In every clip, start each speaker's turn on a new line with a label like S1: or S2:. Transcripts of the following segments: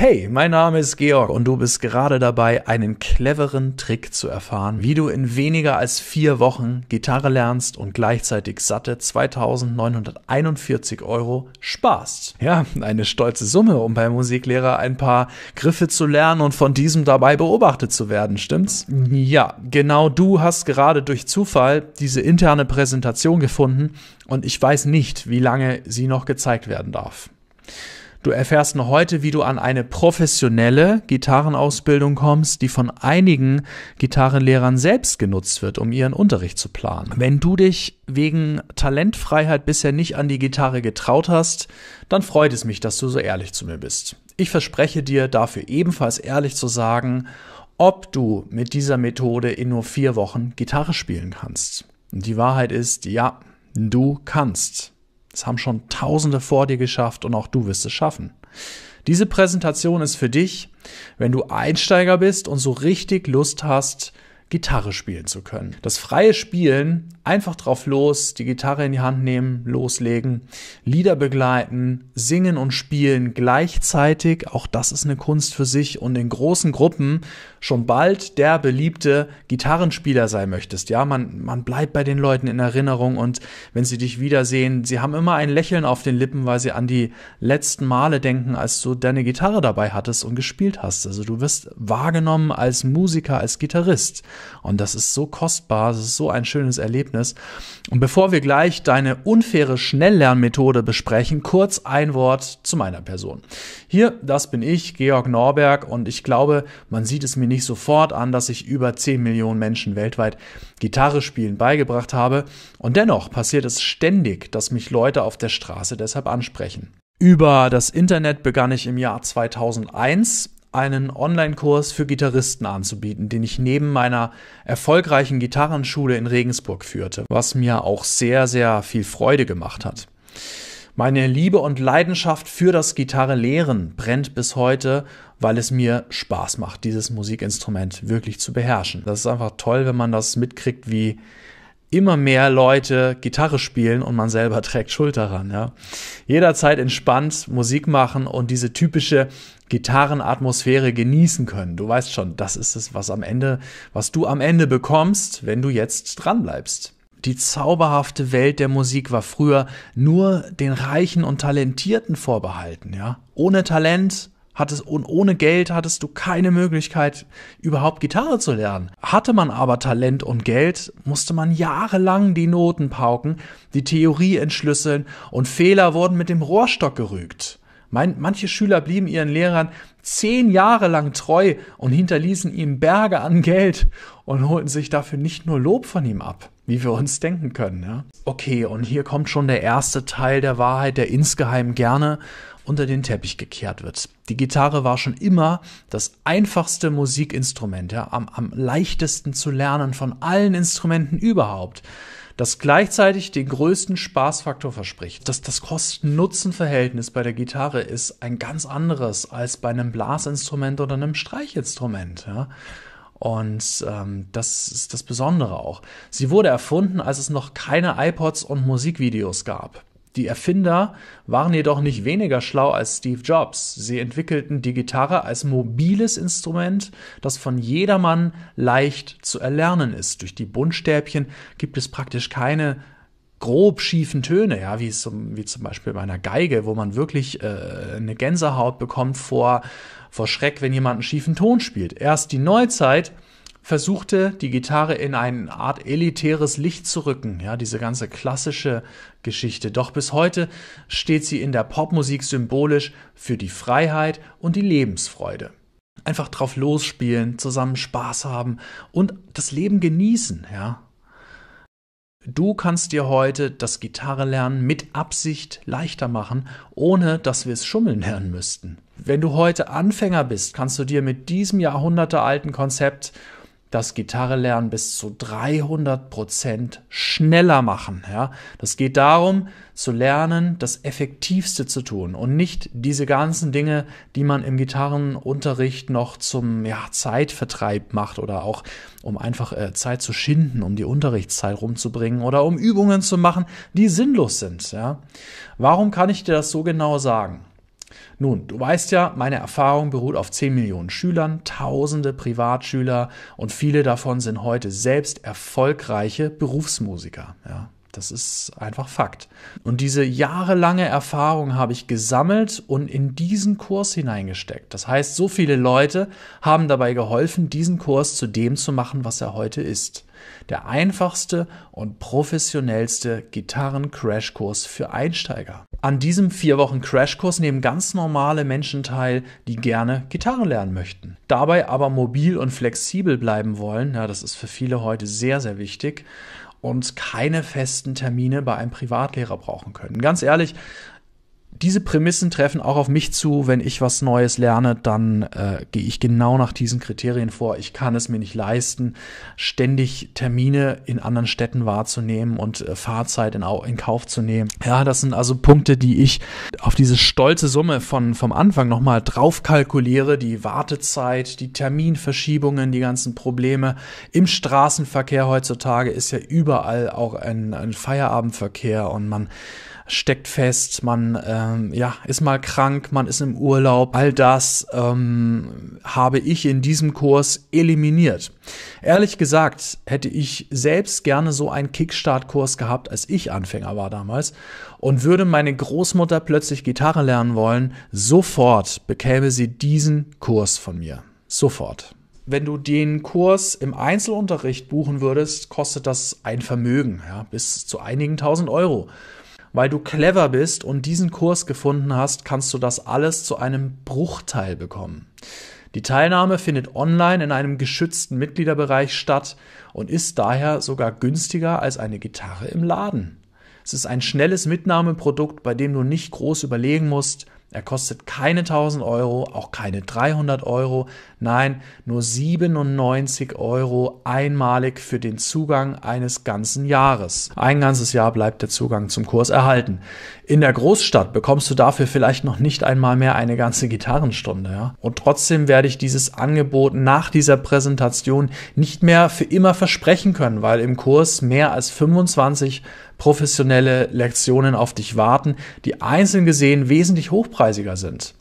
S1: Hey, mein Name ist Georg und du bist gerade dabei, einen cleveren Trick zu erfahren, wie du in weniger als vier Wochen Gitarre lernst und gleichzeitig satte 2941 Euro sparst. Ja, eine stolze Summe, um beim Musiklehrer ein paar Griffe zu lernen und von diesem dabei beobachtet zu werden, stimmt's? Ja, genau du hast gerade durch Zufall diese interne Präsentation gefunden und ich weiß nicht, wie lange sie noch gezeigt werden darf. Du erfährst noch heute, wie du an eine professionelle Gitarrenausbildung kommst, die von einigen Gitarrenlehrern selbst genutzt wird, um ihren Unterricht zu planen. Wenn du dich wegen Talentfreiheit bisher nicht an die Gitarre getraut hast, dann freut es mich, dass du so ehrlich zu mir bist. Ich verspreche dir, dafür ebenfalls ehrlich zu sagen, ob du mit dieser Methode in nur vier Wochen Gitarre spielen kannst. Und die Wahrheit ist, ja, du kannst. Das haben schon Tausende vor dir geschafft und auch du wirst es schaffen. Diese Präsentation ist für dich, wenn du Einsteiger bist und so richtig Lust hast, Gitarre spielen zu können. Das freie Spielen, einfach drauf los, die Gitarre in die Hand nehmen, loslegen, Lieder begleiten, singen und spielen gleichzeitig, auch das ist eine Kunst für sich und in großen Gruppen schon bald der beliebte Gitarrenspieler sein möchtest. Ja, man, man bleibt bei den Leuten in Erinnerung und wenn sie dich wiedersehen, sie haben immer ein Lächeln auf den Lippen, weil sie an die letzten Male denken, als du deine Gitarre dabei hattest und gespielt hast. Also du wirst wahrgenommen als Musiker, als Gitarrist. Und das ist so kostbar, das ist so ein schönes Erlebnis. Und bevor wir gleich deine unfaire Schnelllernmethode besprechen, kurz ein Wort zu meiner Person. Hier, das bin ich, Georg Norberg, und ich glaube, man sieht es mir nicht sofort an, dass ich über 10 Millionen Menschen weltweit Gitarre spielen beigebracht habe. Und dennoch passiert es ständig, dass mich Leute auf der Straße deshalb ansprechen. Über das Internet begann ich im Jahr 2001 einen Online-Kurs für Gitarristen anzubieten, den ich neben meiner erfolgreichen Gitarrenschule in Regensburg führte, was mir auch sehr, sehr viel Freude gemacht hat. Meine Liebe und Leidenschaft für das Gitarre lehren brennt bis heute, weil es mir Spaß macht, dieses Musikinstrument wirklich zu beherrschen. Das ist einfach toll, wenn man das mitkriegt, wie immer mehr Leute Gitarre spielen und man selber trägt Schuld daran. Ja. Jederzeit entspannt Musik machen und diese typische Gitarrenatmosphäre genießen können. Du weißt schon, das ist es, was am Ende, was du am Ende bekommst, wenn du jetzt dranbleibst. Die zauberhafte Welt der Musik war früher nur den Reichen und Talentierten vorbehalten, ja. Ohne Talent hattest und ohne Geld hattest du keine Möglichkeit, überhaupt Gitarre zu lernen. Hatte man aber Talent und Geld, musste man jahrelang die Noten pauken, die Theorie entschlüsseln und Fehler wurden mit dem Rohrstock gerügt. manche Schüler blieben ihren Lehrern zehn Jahre lang treu und hinterließen ihm Berge an Geld und holten sich dafür nicht nur Lob von ihm ab wie wir uns denken können. Ja? Okay, und hier kommt schon der erste Teil der Wahrheit, der insgeheim gerne unter den Teppich gekehrt wird. Die Gitarre war schon immer das einfachste Musikinstrument, ja, am, am leichtesten zu lernen von allen Instrumenten überhaupt das gleichzeitig den größten Spaßfaktor verspricht. Das, das Kosten-Nutzen-Verhältnis bei der Gitarre ist ein ganz anderes als bei einem Blasinstrument oder einem Streichinstrument. Ja? Und ähm, das ist das Besondere auch. Sie wurde erfunden, als es noch keine iPods und Musikvideos gab. Die Erfinder waren jedoch nicht weniger schlau als Steve Jobs. Sie entwickelten die Gitarre als mobiles Instrument, das von jedermann leicht zu erlernen ist. Durch die Buntstäbchen gibt es praktisch keine grob schiefen Töne, ja, wie, zum, wie zum Beispiel bei einer Geige, wo man wirklich äh, eine Gänsehaut bekommt vor, vor Schreck, wenn jemand einen schiefen Ton spielt. Erst die Neuzeit versuchte, die Gitarre in eine Art elitäres Licht zu rücken, ja, diese ganze klassische Geschichte. Doch bis heute steht sie in der Popmusik symbolisch für die Freiheit und die Lebensfreude. Einfach drauf losspielen, zusammen Spaß haben und das Leben genießen, ja. Du kannst dir heute das Gitarrelernen mit Absicht leichter machen, ohne dass wir es schummeln lernen müssten. Wenn du heute Anfänger bist, kannst du dir mit diesem jahrhundertealten Konzept das Gitarrelernen bis zu 300 Prozent schneller machen. Ja, das geht darum, zu lernen, das Effektivste zu tun und nicht diese ganzen Dinge, die man im Gitarrenunterricht noch zum ja, Zeitvertreib macht oder auch um einfach äh, Zeit zu schinden, um die Unterrichtszeit rumzubringen oder um Übungen zu machen, die sinnlos sind. Ja, warum kann ich dir das so genau sagen? Nun, du weißt ja, meine Erfahrung beruht auf 10 Millionen Schülern, tausende Privatschüler und viele davon sind heute selbst erfolgreiche Berufsmusiker. Ja, das ist einfach Fakt. Und diese jahrelange Erfahrung habe ich gesammelt und in diesen Kurs hineingesteckt. Das heißt, so viele Leute haben dabei geholfen, diesen Kurs zu dem zu machen, was er heute ist. Der einfachste und professionellste Gitarren-Crashkurs für Einsteiger. An diesem vier Wochen Crashkurs nehmen ganz normale Menschen teil, die gerne Gitarre lernen möchten. Dabei aber mobil und flexibel bleiben wollen, ja, das ist für viele heute sehr, sehr wichtig, und keine festen Termine bei einem Privatlehrer brauchen können. Ganz ehrlich, diese Prämissen treffen auch auf mich zu. Wenn ich was Neues lerne, dann äh, gehe ich genau nach diesen Kriterien vor. Ich kann es mir nicht leisten, ständig Termine in anderen Städten wahrzunehmen und äh, Fahrzeit in, in, Kauf zu nehmen. Ja, das sind also Punkte, die ich auf diese stolze Summe von vom Anfang nochmal drauf kalkuliere. Die Wartezeit, die Terminverschiebungen, die ganzen Probleme im Straßenverkehr heutzutage ist ja überall auch ein, ein Feierabendverkehr und man steckt fest, man ähm, ja, ist mal krank, man ist im Urlaub. All das ähm, habe ich in diesem Kurs eliminiert. Ehrlich gesagt hätte ich selbst gerne so einen Kickstart-Kurs gehabt, als ich Anfänger war damals und würde meine Großmutter plötzlich Gitarre lernen wollen, sofort bekäme sie diesen Kurs von mir. Sofort. Wenn du den Kurs im Einzelunterricht buchen würdest, kostet das ein Vermögen, ja, bis zu einigen tausend Euro weil du clever bist und diesen Kurs gefunden hast, kannst du das alles zu einem Bruchteil bekommen. Die Teilnahme findet online in einem geschützten Mitgliederbereich statt und ist daher sogar günstiger als eine Gitarre im Laden. Es ist ein schnelles Mitnahmeprodukt, bei dem du nicht groß überlegen musst, er kostet keine 1000 Euro, auch keine 300 Euro, nein, nur 97 Euro einmalig für den Zugang eines ganzen Jahres. Ein ganzes Jahr bleibt der Zugang zum Kurs erhalten. In der Großstadt bekommst du dafür vielleicht noch nicht einmal mehr eine ganze Gitarrenstunde. Ja? Und trotzdem werde ich dieses Angebot nach dieser Präsentation nicht mehr für immer versprechen können, weil im Kurs mehr als 25 professionelle Lektionen auf dich warten, die einzeln gesehen wesentlich hochpreisiger sind.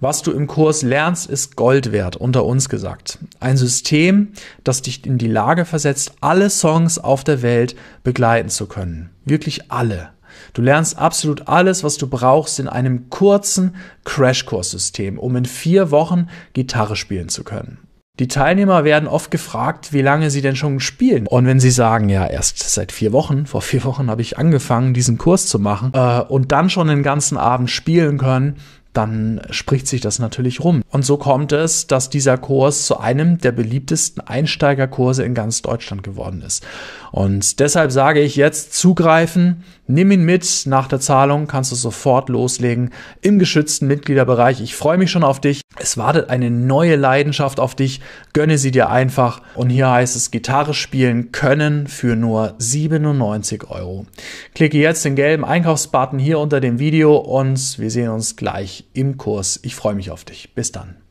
S1: Was du im Kurs lernst, ist Gold wert, unter uns gesagt. Ein System, das dich in die Lage versetzt, alle Songs auf der Welt begleiten zu können. Wirklich alle. Du lernst absolut alles, was du brauchst in einem kurzen Crashkurs-System, um in vier Wochen Gitarre spielen zu können. Die Teilnehmer werden oft gefragt, wie lange sie denn schon spielen. Und wenn sie sagen, ja, erst seit vier Wochen, vor vier Wochen habe ich angefangen, diesen Kurs zu machen äh, und dann schon den ganzen Abend spielen können, dann spricht sich das natürlich rum. Und so kommt es, dass dieser Kurs zu einem der beliebtesten Einsteigerkurse in ganz Deutschland geworden ist. Und deshalb sage ich jetzt zugreifen, nimm ihn mit, nach der Zahlung kannst du sofort loslegen im geschützten Mitgliederbereich. Ich freue mich schon auf dich. Es wartet eine neue Leidenschaft auf dich. Gönne sie dir einfach. Und hier heißt es Gitarre spielen können für nur 97 Euro. Klicke jetzt den gelben Einkaufsbutton hier unter dem Video und wir sehen uns gleich im Kurs. Ich freue mich auf dich. Bis dann.